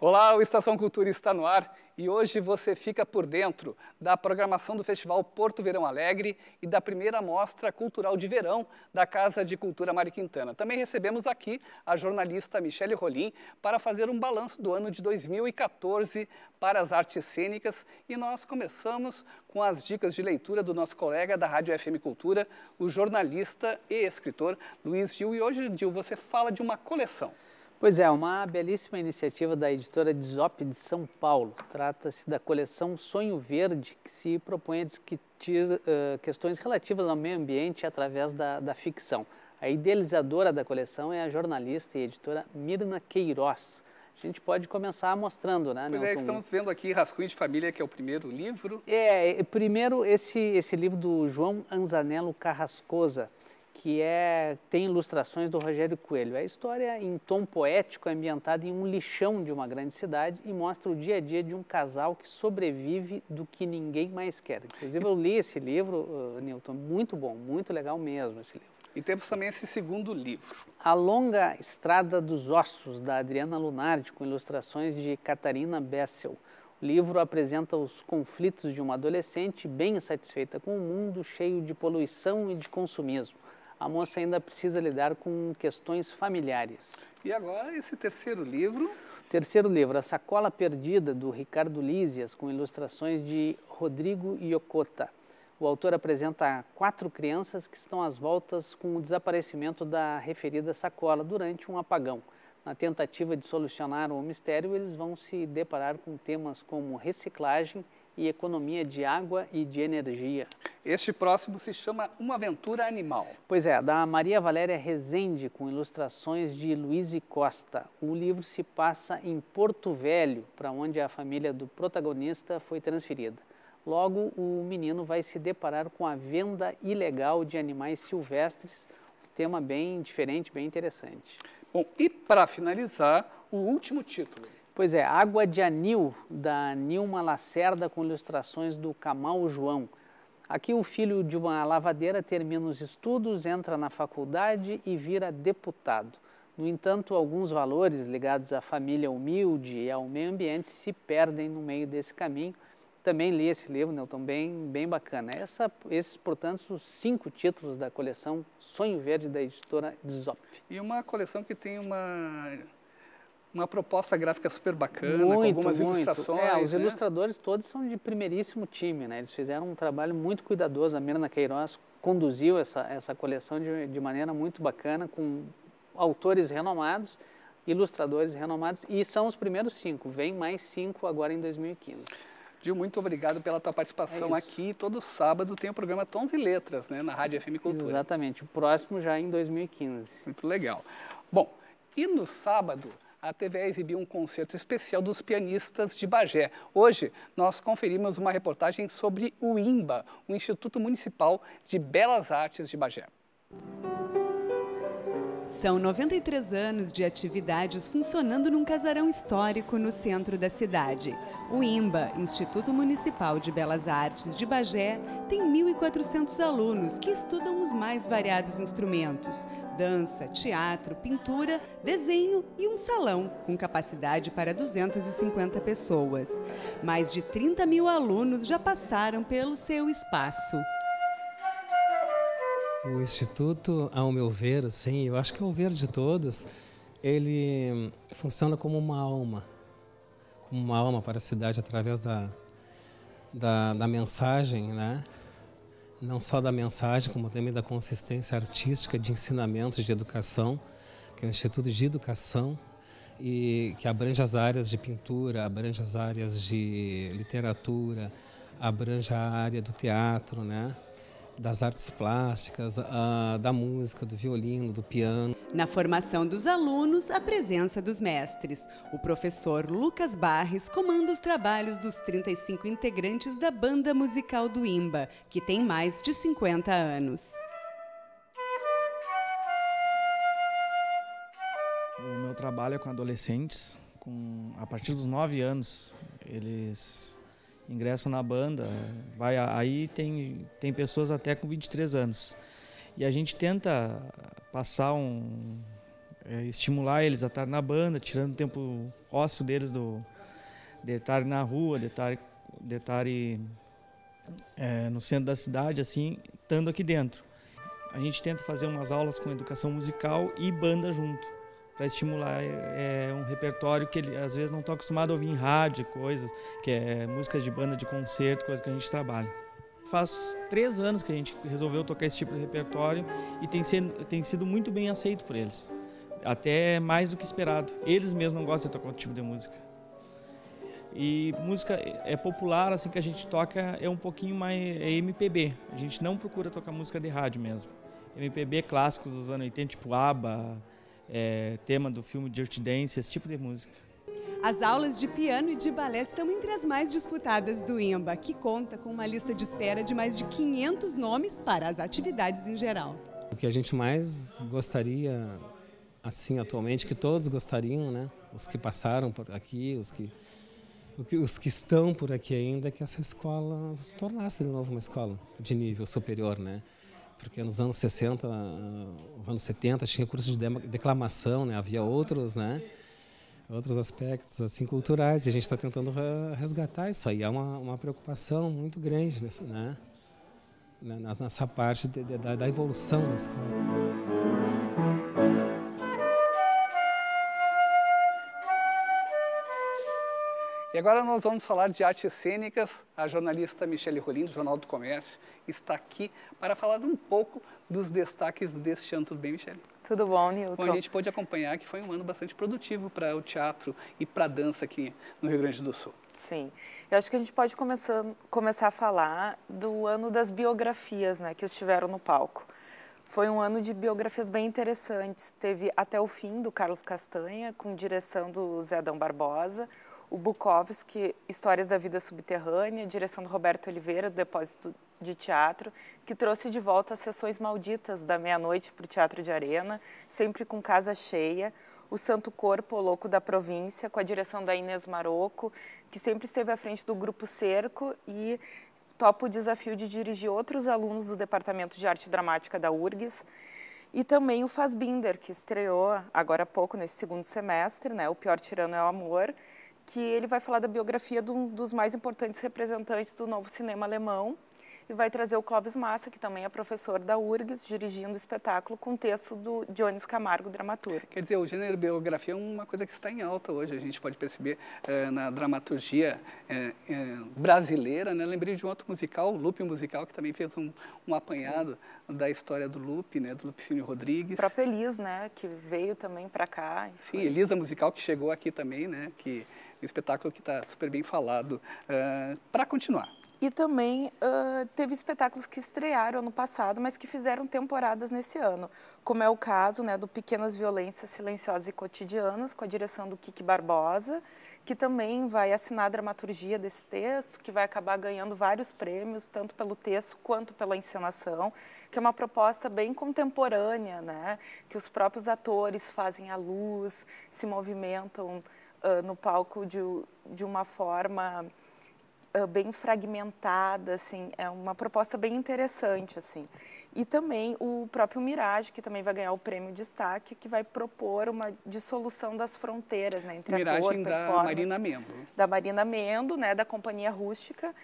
Olá, o Estação Cultura está no ar e hoje você fica por dentro da programação do Festival Porto Verão Alegre e da primeira mostra cultural de verão da Casa de Cultura Mari Quintana. Também recebemos aqui a jornalista Michele Rolim para fazer um balanço do ano de 2014 para as artes cênicas e nós começamos com as dicas de leitura do nosso colega da Rádio FM Cultura, o jornalista e escritor Luiz Gil. E hoje, Gil, você fala de uma coleção. Pois é, uma belíssima iniciativa da editora Desop de São Paulo. Trata-se da coleção Sonho Verde, que se propõe a discutir uh, questões relativas ao meio ambiente através da, da ficção. A idealizadora da coleção é a jornalista e editora Mirna Queiroz. A gente pode começar mostrando, né? Pois né, é, estamos vendo aqui Rascunho de Família, que é o primeiro livro. É, primeiro esse, esse livro do João Anzanello Carrascosa que é, tem ilustrações do Rogério Coelho. É a história em tom poético é ambientada em um lixão de uma grande cidade e mostra o dia a dia de um casal que sobrevive do que ninguém mais quer. Inclusive, eu li esse livro, uh, Newton, muito bom, muito legal mesmo esse livro. E temos também esse segundo livro. A Longa Estrada dos Ossos, da Adriana Lunardi, com ilustrações de Catarina Bessel. O livro apresenta os conflitos de uma adolescente bem insatisfeita com o um mundo cheio de poluição e de consumismo a moça ainda precisa lidar com questões familiares. E agora esse terceiro livro? Terceiro livro, A Sacola Perdida, do Ricardo Lízias, com ilustrações de Rodrigo Iocota. O autor apresenta quatro crianças que estão às voltas com o desaparecimento da referida sacola durante um apagão. Na tentativa de solucionar o mistério, eles vão se deparar com temas como reciclagem, e economia de água e de energia. Este próximo se chama Uma Aventura Animal. Pois é, da Maria Valéria Rezende, com ilustrações de Luiz Costa. O livro se passa em Porto Velho, para onde a família do protagonista foi transferida. Logo, o menino vai se deparar com a venda ilegal de animais silvestres, um tema bem diferente, bem interessante. Bom, e para finalizar, o último título. Pois é, Água de Anil, da Nilma Lacerda, com ilustrações do Camal João. Aqui o filho de uma lavadeira termina os estudos, entra na faculdade e vira deputado. No entanto, alguns valores ligados à família humilde e ao meio ambiente se perdem no meio desse caminho. Também li esse livro, Nelton, né, bem, bem bacana. Essa, esses, portanto, os cinco títulos da coleção Sonho Verde da editora Dzop. E uma coleção que tem uma uma proposta gráfica super bacana, muito, com algumas muito. ilustrações. É, os né? ilustradores todos são de primeiríssimo time, né? Eles fizeram um trabalho muito cuidadoso. A Mirna Queiroz conduziu essa, essa coleção de, de maneira muito bacana, com autores renomados, ilustradores renomados, e são os primeiros cinco. Vem mais cinco agora em 2015. Gil, muito obrigado pela tua participação é aqui. Todo sábado tem o programa Tons e Letras, né, na Rádio FM Cultura. Exatamente, o próximo já é em 2015. Muito legal. Bom, e no sábado a TV exibiu um concerto especial dos pianistas de Bagé. Hoje, nós conferimos uma reportagem sobre o IMBA, o Instituto Municipal de Belas Artes de Bagé. São 93 anos de atividades funcionando num casarão histórico no centro da cidade. O IMBA, Instituto Municipal de Belas Artes de Bagé, tem 1.400 alunos que estudam os mais variados instrumentos, dança, teatro, pintura, desenho e um salão com capacidade para 250 pessoas. Mais de 30 mil alunos já passaram pelo seu espaço. O Instituto, ao meu ver, eu acho que ao é ver de todos, ele funciona como uma alma, como uma alma para a cidade através da, da, da mensagem, né? não só da mensagem, como também da consistência artística, de ensinamento, de educação, que é um instituto de educação e que abrange as áreas de pintura, abrange as áreas de literatura, abrange a área do teatro, né? das artes plásticas, da música, do violino, do piano. Na formação dos alunos, a presença dos mestres. O professor Lucas Barres comanda os trabalhos dos 35 integrantes da banda musical do Imba, que tem mais de 50 anos. O meu trabalho é com adolescentes. Com, a partir dos 9 anos, eles ingressam na banda. Vai, aí tem, tem pessoas até com 23 anos. E a gente tenta passar um. É, estimular eles a estar na banda, tirando o tempo ósseo deles do, de estar na rua, de estar, de estar é, no centro da cidade, assim, estando aqui dentro. A gente tenta fazer umas aulas com educação musical e banda junto, para estimular é, é, um repertório que ele às vezes não está acostumado a ouvir em rádio, coisas, que é músicas de banda de concerto, coisas que a gente trabalha. Faz três anos que a gente resolveu tocar esse tipo de repertório e tem, tem sido muito bem aceito por eles. Até mais do que esperado. Eles mesmos não gostam de tocar outro tipo de música. E música é popular, assim, que a gente toca é um pouquinho mais é MPB. A gente não procura tocar música de rádio mesmo. MPB clássicos dos anos 80, tipo ABBA, é, tema do filme Dirty Dance, esse tipo de música. As aulas de piano e de balé estão entre as mais disputadas do IMBA, que conta com uma lista de espera de mais de 500 nomes para as atividades em geral. O que a gente mais gostaria, assim, atualmente, que todos gostariam, né? Os que passaram por aqui, os que, os que estão por aqui ainda, é que essa escola se tornasse de novo uma escola de nível superior, né? Porque nos anos 60, ah, nos anos 70 tinha curso de declamação, né? Havia outros, né? outros aspectos assim culturais e a gente está tentando resgatar isso aí é uma, uma preocupação muito grande nessa né? né nessa parte de, de, da, da evolução da escola E agora nós vamos falar de artes cênicas. A jornalista Michele Rolim, do Jornal do Comércio, está aqui para falar um pouco dos destaques deste ano. Tudo bem, Michele? Tudo bom, Nilton? Como a gente pôde acompanhar que foi um ano bastante produtivo para o teatro e para a dança aqui no Rio Grande do Sul. Sim. Eu acho que a gente pode começar, começar a falar do ano das biografias né, que estiveram no palco. Foi um ano de biografias bem interessantes. Teve Até o Fim, do Carlos Castanha, com direção do Zé Adão Barbosa, o Bukowski, Histórias da Vida Subterrânea, direção do Roberto Oliveira, do Depósito de Teatro, que trouxe de volta as sessões malditas da meia-noite para o Teatro de Arena, sempre com casa cheia, o Santo Corpo, o Louco da Província, com a direção da Inês Maroco, que sempre esteve à frente do Grupo Cerco e topa o desafio de dirigir outros alunos do Departamento de Arte Dramática da URGS. E também o Binder, que estreou agora há pouco, nesse segundo semestre, né? O Pior Tirano é o Amor, que ele vai falar da biografia de um dos mais importantes representantes do novo cinema alemão e vai trazer o Clóvis Massa, que também é professor da URGS, dirigindo o espetáculo com texto do Jones Camargo, dramaturgo. Quer dizer, o gênero biografia é uma coisa que está em alta hoje, a gente pode perceber é, na dramaturgia é, é, brasileira, né? Lembrei de um outro musical, o Lupe Musical, que também fez um, um apanhado Sim. da história do Lupe, né? Do Lupicínio Rodrigues. O próprio Elis, né? Que veio também para cá. Sim, foi... Elisa Musical, que chegou aqui também, né? Que um espetáculo que está super bem falado uh, eh, para continuar. E também uh, teve espetáculos que estrearam ano passado, mas que fizeram temporadas nesse ano, como é o caso né, do Pequenas Violências Silenciosas e Cotidianas, com a direção do Kiki Barbosa, que também vai assinar a dramaturgia desse texto, que vai acabar ganhando vários prêmios, tanto pelo texto quanto pela encenação, que é uma proposta bem contemporânea, né? que os próprios atores fazem a luz, se movimentam ah, no palco de, de uma forma uh, bem fragmentada, assim, é uma proposta bem interessante, assim. E também o próprio Mirage, que também vai ganhar o prêmio destaque, que vai propor uma dissolução das fronteiras, né, entre Mirage ator, da Marina Mendo. Da Marina Mendo, né, da Companhia Rústica,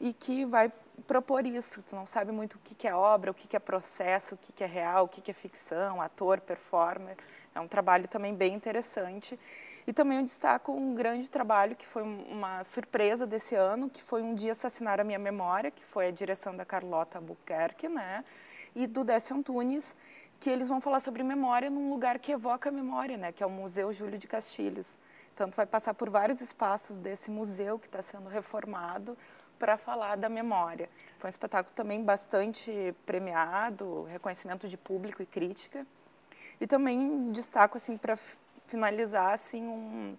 e que vai propor isso. Tu não sabe muito o que, que é obra, o que, que é processo, o que, que é real, o que, que é ficção, ator, performer. É um trabalho também bem interessante e também eu destaco um grande trabalho que foi uma surpresa desse ano, que foi Um Dia Assassinar a Minha Memória, que foi a direção da Carlota Buquerque, né? E do Décio Antunes, que eles vão falar sobre memória num lugar que evoca a memória, né? Que é o Museu Júlio de Castilhos. Então, vai passar por vários espaços desse museu que está sendo reformado para falar da memória. Foi um espetáculo também bastante premiado, reconhecimento de público e crítica. E também destaco assim para finalizar assim um,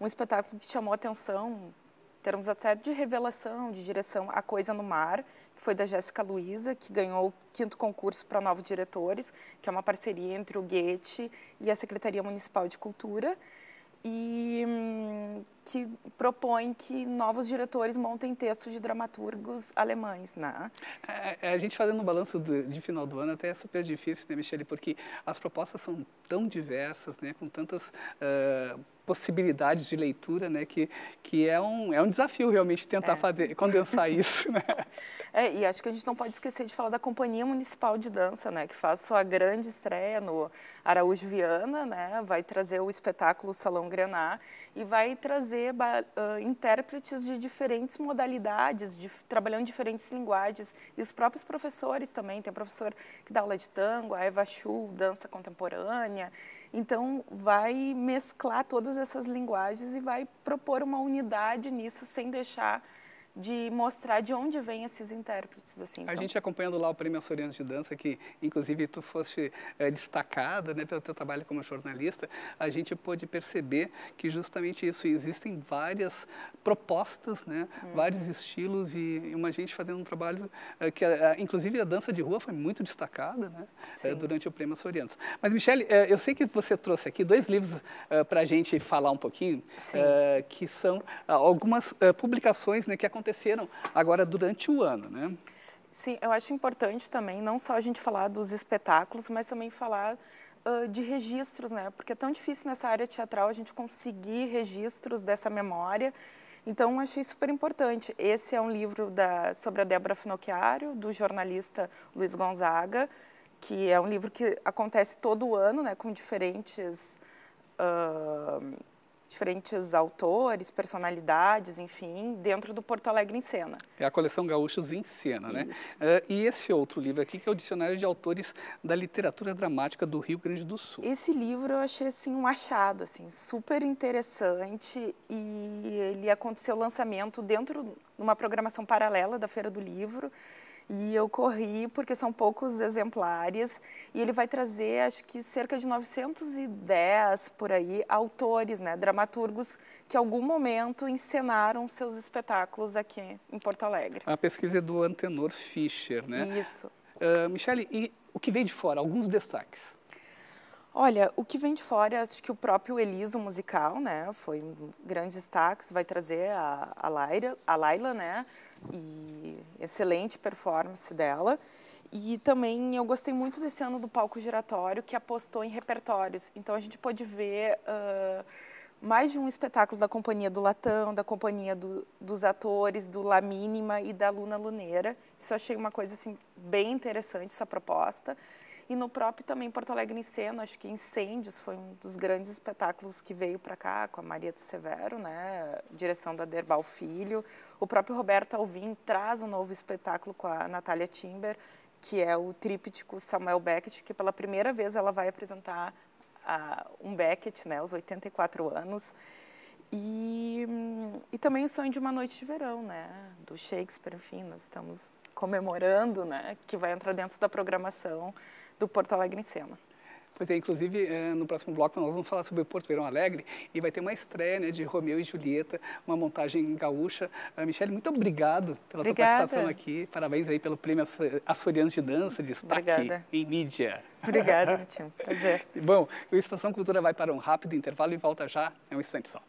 um espetáculo que chamou atenção em termos até de revelação, de direção, A Coisa no Mar, que foi da Jéssica Luiza, que ganhou o quinto concurso para novos diretores, que é uma parceria entre o Goethe e a Secretaria Municipal de Cultura. E hum, que propõe que novos diretores montem textos de dramaturgos alemães, né? É, é a gente fazendo um balanço de final do ano até é super difícil, né, Michele? Porque as propostas são tão diversas, né? Com tantas uh, possibilidades de leitura, né? Que, que é, um, é um desafio realmente tentar é. fazer, condensar isso, né? É, e acho que a gente não pode esquecer de falar da Companhia Municipal de Dança, né? Que faz sua grande estreia no Araújo Viana, né? Vai trazer o espetáculo Salão Grenar e vai trazer fazer uh, intérpretes de diferentes modalidades, de, trabalhando diferentes linguagens. E os próprios professores também. Tem professor que dá aula de tango, a Eva Schu, dança contemporânea. Então, vai mesclar todas essas linguagens e vai propor uma unidade nisso, sem deixar de mostrar de onde vêm esses intérpretes. Assim, então. A gente acompanhando lá o Prêmio sorianos de Dança, que inclusive tu foste é, eh, destacada né, pelo teu trabalho como jornalista, a gente pôde perceber que justamente isso, existem várias propostas, né, uhum. vários estilos e uma gente fazendo um trabalho é, que, é, inclusive, a dança de rua foi muito destacada né, durante o Prêmio sorianos Mas, Michele, eu sei que você trouxe aqui dois livros para a gente falar um pouquinho, que são ah, algumas publicações né, que acontecem aconteceram agora durante o ano, né? Sim, eu acho importante também não só a gente falar dos espetáculos, mas também falar uh, de registros, né? Porque é tão difícil nessa área teatral a gente conseguir registros dessa memória. Então, achei super importante. Esse é um livro da, sobre a Débora Finocchiaro, do jornalista Luiz Gonzaga, que é um livro que acontece todo ano, né, com diferentes uh, diferentes autores, personalidades, enfim, dentro do Porto Alegre em Cena. É a coleção Gaúchos em Cena, né? Uh, e esse outro livro aqui, que é o Dicionário de Autores da Literatura Dramática do Rio Grande do Sul. Esse livro eu achei, assim, um achado, assim, super interessante e ele aconteceu o lançamento dentro de uma programação paralela da Feira do Livro, e eu corri porque são poucos exemplares e ele vai trazer, acho que cerca de 910 por aí, autores, né, dramaturgos que em algum momento encenaram seus espetáculos aqui em Porto Alegre. A pesquisa é do Antenor Fischer, né? Isso. Uh, Michele, e o que vem de fora? Alguns destaques. Olha, o que vem de fora, acho que o próprio Eliso musical, né, foi um grande destaque, vai trazer a, a, a Laila, né, e excelente performance dela. E também eu gostei muito desse ano do palco giratório, que apostou em repertórios. Então a gente pôde ver uh, mais de um espetáculo da Companhia do Latão, da Companhia do, dos Atores, do La Mínima e da Luna Luneira. Isso eu achei uma coisa assim, bem interessante, essa proposta. E no próprio também Porto Alegre em Seno, acho que Incêndios foi um dos grandes espetáculos que veio para cá com a Maria do Severo, né? Direção da Derbal Filho. O próprio Roberto Alvim traz um novo espetáculo com a Natália Timber, que é o tríptico Samuel Beckett, que pela primeira vez ela vai apresentar a, um Beckett, né, aos 84 anos. E, e também o sonho de uma noite de verão, né, do Shakespeare, enfim, nós estamos comemorando, né, que vai entrar dentro da programação do Porto Alegre em Cena. Pois é, inclusive eh, no próximo bloco nós vamos falar sobre o Porto Verão Alegre e vai ter uma estreia né, de Romeu e Julieta, uma montagem gaúcha. Michelle, eh, Michele, muito obrigado pela Obrigada. tua participação aqui. Parabéns aí pelo Prêmio Açorianos de Dança, destaque Obrigada. em mídia. Obrigada, Vitinho. Prazer. Bom, o Estação Cultura vai para um rápido intervalo e volta já. É um instante só.